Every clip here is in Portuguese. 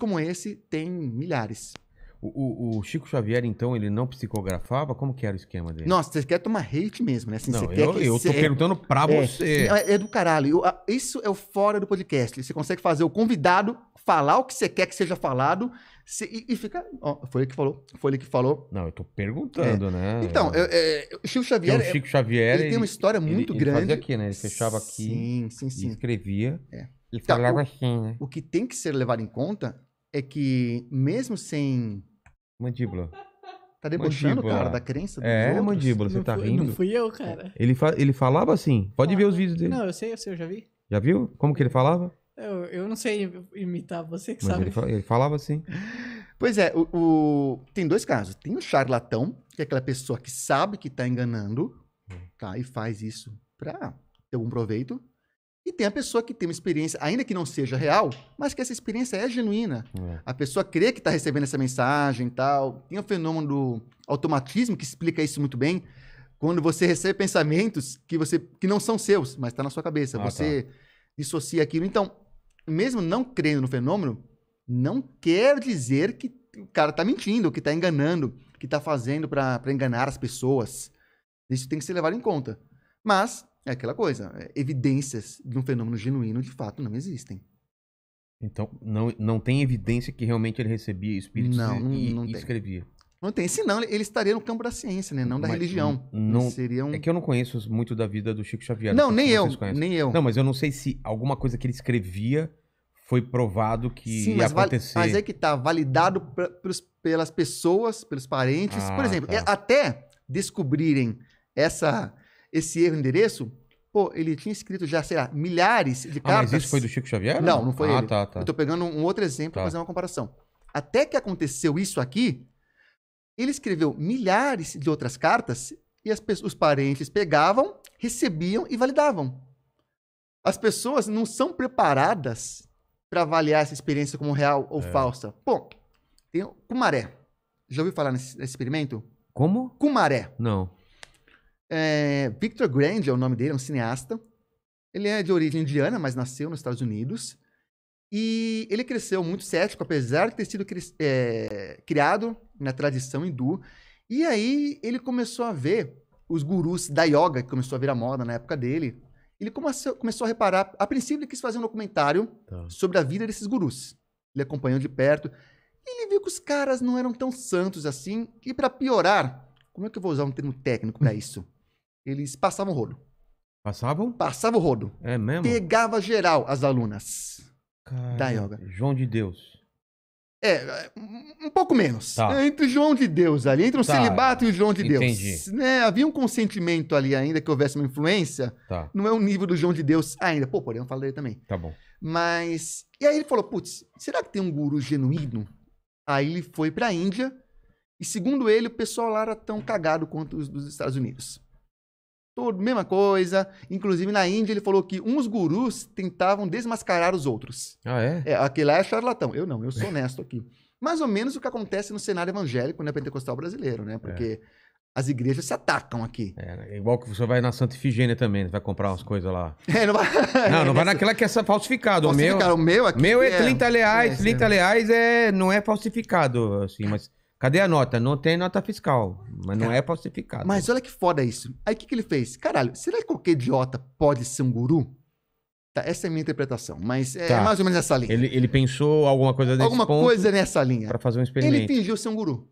como esse tem milhares. O, o, o, Chico Xavier, então, ele não psicografava? Como que era o esquema dele? Nossa, você quer tomar hate mesmo, né? Assim, não, eu, eu tô perguntando pra é, você. É, é do caralho. Eu, isso é o fora do podcast. Você consegue fazer o convidado falar o que você quer que seja falado se, e, e, fica... Ó, foi ele que falou. Foi ele que falou. Não, eu tô perguntando, é. né? Então, é, Chico Xavier... Então, Chico é, Xavier... Ele, ele, tem uma história muito ele, grande. Ele aqui, né? Ele fechava aqui sim, sim, sim. escrevia. É. Ele então, falava então, o, assim, né? O que tem que ser levado em conta é que mesmo sem. Mandíbula. Tá debochando, cara, da crença dos é, é, outros. mandíbula, você não tá fui, rindo. Não fui eu, cara. Ele, fa ele falava assim. Pode ah, ver os vídeos dele. Não, eu sei, eu sei, eu já vi. Já viu? Como que ele falava? Eu, eu não sei imitar, você que Mas sabe. Ele, fa ele, falava assim. Pois é, o, o, tem dois casos. Tem o charlatão, que é aquela pessoa que sabe que tá enganando, hum. tá? E faz isso pra ter algum proveito. E tem a pessoa que tem uma experiência, ainda que não seja real, mas que essa experiência é genuína. É. A pessoa crê que está recebendo essa mensagem e tal. Tem o fenômeno do automatismo que explica isso muito bem. Quando você recebe pensamentos que você que não são seus, mas está na sua cabeça. Ah, você tá. dissocia aquilo. Então, mesmo não crendo no fenômeno, não quer dizer que o cara está mentindo, que está enganando, que está fazendo para enganar as pessoas. Isso tem que ser levado em conta. Mas é aquela coisa. É, evidências de um fenômeno genuíno, de fato, não existem. Então, não, não tem evidência que realmente ele recebia espíritos não, não, e, não e escrevia. Não tem. Senão, ele estaria no campo da ciência, né? Não da religião. Não, seria um... É que eu não conheço muito da vida do Chico Xavier. Não, nem eu. Nem eu. Não, mas eu não sei se alguma coisa que ele escrevia foi provado que Sim, ia mas acontecer. Mas é que tá validado pra, pros, pelas pessoas, pelos parentes. Ah, Por exemplo, tá. até descobrirem essa esse erro endereço, pô, ele tinha escrito já, sei lá, milhares de cartas. Ah, mas isso foi do Chico Xavier? Não, não foi ah, ele. Tá, tá. Eu tô pegando um outro exemplo tá. para fazer uma comparação. Até que aconteceu isso aqui, ele escreveu milhares de outras cartas e as, os parentes pegavam, recebiam e validavam. As pessoas não são preparadas para avaliar essa experiência como real ou é. falsa. Pô, tem o Kumaré. Já ouviu falar nesse, nesse experimento? Como? Kumaré. Não. É, Victor Grand é o nome dele, é um cineasta. Ele é de origem indiana, mas nasceu nos Estados Unidos. E ele cresceu muito cético, apesar de ter sido cri é, criado na tradição hindu. E aí ele começou a ver os gurus da yoga, que começou a vir moda na época dele. Ele começou, começou a reparar. A princípio, ele quis fazer um documentário tá. sobre a vida desses gurus. Ele acompanhou de perto. E ele viu que os caras não eram tão santos assim. E para piorar, como é que eu vou usar um termo técnico para isso? eles passavam rodo. Passavam? Passava o rodo. É mesmo? Pegava geral as alunas Cara, da yoga. João de Deus. É, um pouco menos. Tá. É, entre o João de Deus ali, entre o tá. celibato e o João de Entendi. Deus. Né? Havia um consentimento ali ainda que houvesse uma influência. Tá. Não é o nível do João de Deus ainda. Pô, porém, eu falo dele também. Tá bom. Mas. E aí ele falou: putz, será que tem um guru genuíno? Aí ele foi pra Índia. E segundo ele, o pessoal lá era tão cagado quanto os dos Estados Unidos. Tudo, mesma coisa. Inclusive, na Índia, ele falou que uns gurus tentavam desmascarar os outros. Ah, é? é aquele lá é charlatão. Eu não, eu sou honesto aqui. Mais ou menos o que acontece no cenário evangélico, né, pentecostal brasileiro, né? Porque é as igrejas se atacam aqui. É, né? é igual que você vai na Santa Ifigênia também, vai comprar umas coisas lá. É, não vai. Não, não vai naquela que é falsificado. falsificado. O meu, o meu aqui. Meu é, é 30 reais, é, 30 é. reais é, não é falsificado, assim, mas Cadê a nota? Não tem nota fiscal, mas não é falsificado. Mas olha que foda isso. Aí o que, que ele fez? Caralho, será que qualquer idiota pode ser um guru? Tá, essa é a minha interpretação, mas é Tá. É mais ou menos nessa linha. Ele, ele pensou alguma coisa desse Alguma ponto coisa nessa linha. pra fazer um experimento. Ele fingiu ser um guru.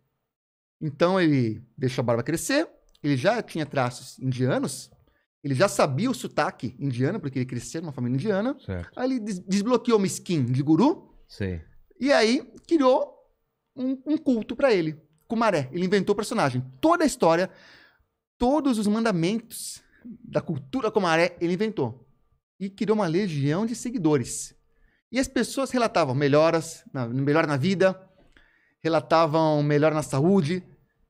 Então ele deixou a barba crescer, ele já tinha traços indianos, ele já sabia o sotaque indiano, porque ele cresceu numa família indiana. Certo, Aí ele des- desbloqueou uma skin de guru Sim. e aí criou um, um culto para ele. Kumaré, ele inventou o personagem. Toda a história, todos os mandamentos da cultura Kumaré, ele inventou. E criou uma legião de seguidores. E as pessoas relatavam melhoras, na, melhor na vida, relatavam melhor na saúde.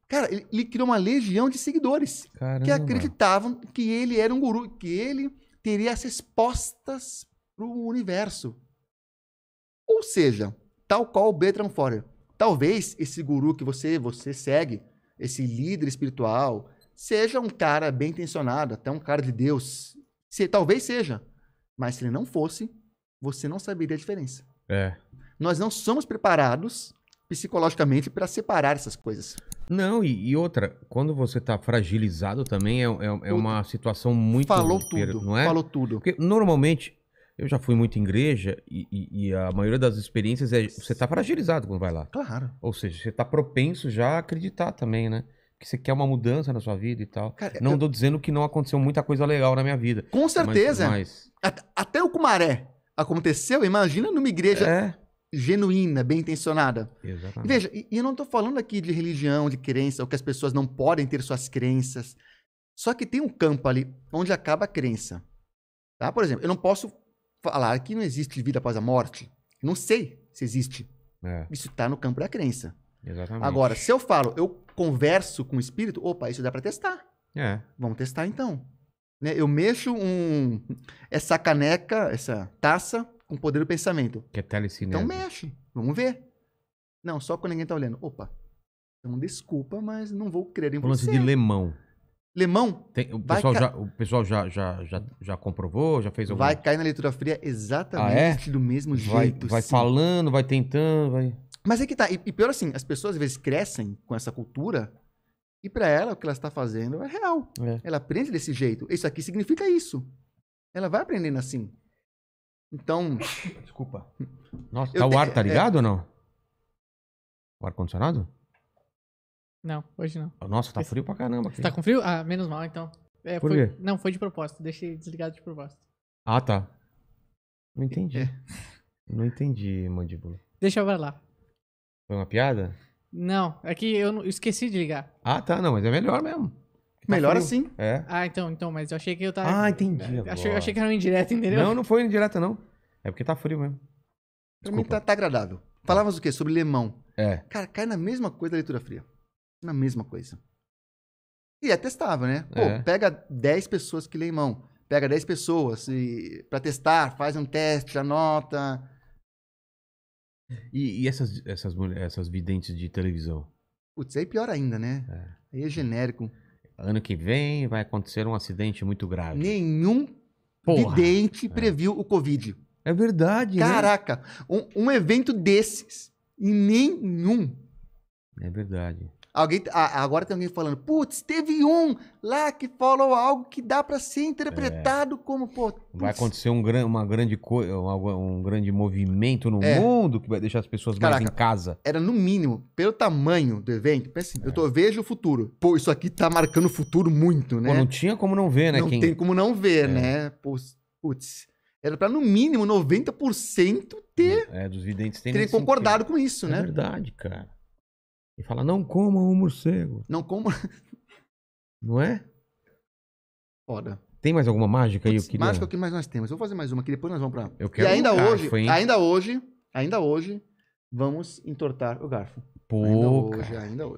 Cara, ele, ele criou uma legião de seguidores Caramba. que acreditavam que ele era um guru, que ele teria as respostas para o universo. Ou seja, tal qual o Bertrand Forer. Talvez esse guru que você, você segue, esse líder espiritual, seja um cara bem intencionado, até um cara de Deus. Se, talvez seja. Mas se ele não fosse, você não saberia a diferença. É. Nós não somos preparados psicologicamente para separar essas coisas. Não, e, e outra, quando você está fragilizado também é, é, é uma situação muito... Falou per... tudo, não é? falou tudo. Porque normalmente eu já fui muito em igreja e, e, e a maioria das experiências é. Você tá fragilizado quando vai lá. Claro. Ou seja, você tá propenso já a acreditar também, né? que você quer uma mudança na sua vida e tal. Cara, não estou dizendo que não aconteceu muita coisa legal na minha vida. Com certeza. Mas, mas... Até o Cumaré aconteceu, imagina numa igreja é. genuína, bem intencionada. Exatamente. Veja, e, eu não estou falando aqui de religião, de crença, ou que as pessoas não podem ter suas crenças. Só que tem um campo ali onde acaba a crença. Tá? Por exemplo, eu não posso falar que não existe vida após a morte, não sei se existe. É. Isso está no campo da crença. Exatamente. Agora, se eu falo, eu converso com o espírito, opa, isso dá para testar. É. Vamos testar então. Né? Eu mexo um, essa caneca, essa taça com o poder do pensamento. Que é telecinese. Então mexe, vamos ver. Não, só quando ninguém tá olhando. Opa, então desculpa, mas não vou crer em o você. de lemão. Lemão. Tem, o pessoal, ca... já, o pessoal já, já, já, já comprovou, já fez alguma Vai cair na leitura fria exatamente ah, é? do mesmo vai, jeito. Vai sim. falando, vai tentando, vai. Mas é que tá. E, e, pior assim, as pessoas às vezes crescem com essa cultura e para ela o que ela está fazendo é real. É. Ela aprende desse jeito. Isso aqui significa isso. Ela vai aprendendo assim. Então. Desculpa. Nossa, tá o ar, tá é. ligado é... ou não? O ar-condicionado? Não, hoje não. Ah, nossa, tá frio pra caramba aqui. tá com frio? Ah, menos mal então. É, Por foi- quê? Não, foi de propósito. Deixei desligado de propósito. Ah, tá. Não entendi. É. Não entendi, mandíbula. Deixa pra lá. Foi uma piada? Não, é que eu esqueci de ligar. Ah, tá. Não, mas é melhor mesmo. Tá Melhor frio. assim. É. Ah, então, então, mas eu achei que eu tava. Ah, entendi é, achei, agora. achei que era um indireto, entendeu? Não, não foi indireto não. É porque tá frio mesmo. Pra mim tá, tá agradável. Falávamos o quê? Sobre limão. É. Cara, cai na mesma coisa da leitura fria na mesma coisa. E é testável, né? Pô, é. pega 10 pessoas que leem mão. Pega 10 pessoas e, pra testar, faz um teste, anota. E, e essas, essas, essas videntes de televisão? Putz, aí pior ainda, né? É. Aí é genérico. Ano que vem vai acontecer um acidente muito grave. Nenhum Porra. vidente é. previu o Covid. É verdade, né? Caraca, né? um, um evento desses e nenhum. É verdade. Alguém, agora tem alguém falando, putz, teve um lá que falou algo que dá para ser interpretado é. como, pô, Vai acontecer um, uma grande coisa, um, grande movimento no é. mundo que vai deixar as pessoas Caraca, mais em casa. Era no mínimo, pelo tamanho do evento, assim, é. eu tô, é. vejo o futuro. Pô, isso aqui tá marcando o futuro muito, né? Pô, não tinha como não ver, né? Não quem... tem como não ver, é. né? Putz, era para no mínimo 90% ter, é, dos videntes terem concordado sentido. com isso, é né? É verdade, cara. E fala, não coma um morcego. Não coma. Não é? Foda. Tem mais alguma mágica aí? Eu queria... Mágica é o que mais nós temos. vou fazer mais uma aqui, depois nós vamos pra. Eu quero e ainda um garfo, hoje, hein? ainda hoje, ainda hoje, vamos entortar o garfo. Pô, ainda hoje, ainda hoje.